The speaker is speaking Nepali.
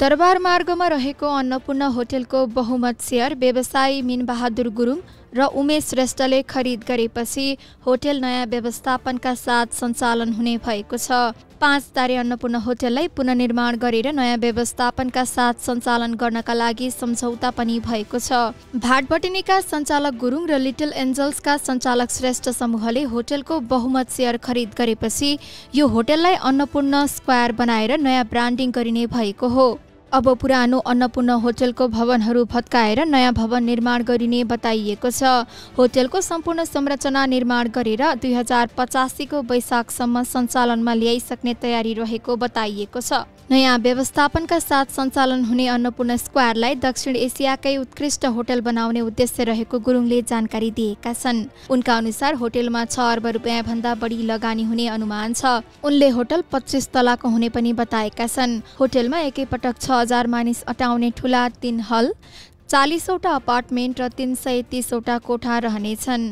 दरबार मार्गमा रहेको अन्नपूर्ण होटेलको बहुमत सेयर व्यवसायी मिनबहादुर गुरुङ र उमेश श्रेष्ठले खरिद गरेपछि होटल नयाँ व्यवस्थापनका साथ सञ्चालन हुने भएको छ पाँच तारे अन्नपूर्ण होटललाई पुननिर्माण गरेर नयाँ व्यवस्थापनका साथ सञ्चालन गर्नका लागि सम्झौता पनि भएको छ भाटभटिनीका सञ्चालक गुरुङ र लिटल एन्जल्सका सञ्चालक श्रेष्ठ समूहले होटलको बहुमत सेयर खरिद गरेपछि यो होटललाई अन्नपूर्ण स्क्वायर बनाएर नयाँ ब्रान्डिङ गरिने भएको हो अब पुरानो अन्नपूर्ण होटलको भवनहरू भत्काएर नयाँ भवन निर्माण गरिने बताइएको छ होटलको सम्पूर्ण संरचना निर्माण गरेर दुई हजार पचासीको वैशाखसम्म सञ्चालनमा ल्याइसक्ने तयारी रहेको बताइएको छ नयाँ व्यवस्थापनका साथ सञ्चालन हुने अन्नपूर्ण स्क्वायरलाई दक्षिण एसियाकै उत्कृष्ट होटल बनाउने उद्देश्य रहेको गुरुङले जानकारी दिएका छन् उनका अनुसार होटलमा छ अर्ब रुपियाँ भन्दा बढी लगानी हुने अनुमान छ उनले होटल पच्चिस तलाको हुने पनि बताएका छन् होटलमा एकैपटक छ हजार मानिस अटाउने ठुला तिन हल चालिसवटा अपार्टमेन्ट र तिन सय तिसवटा कोठा रहनेछन्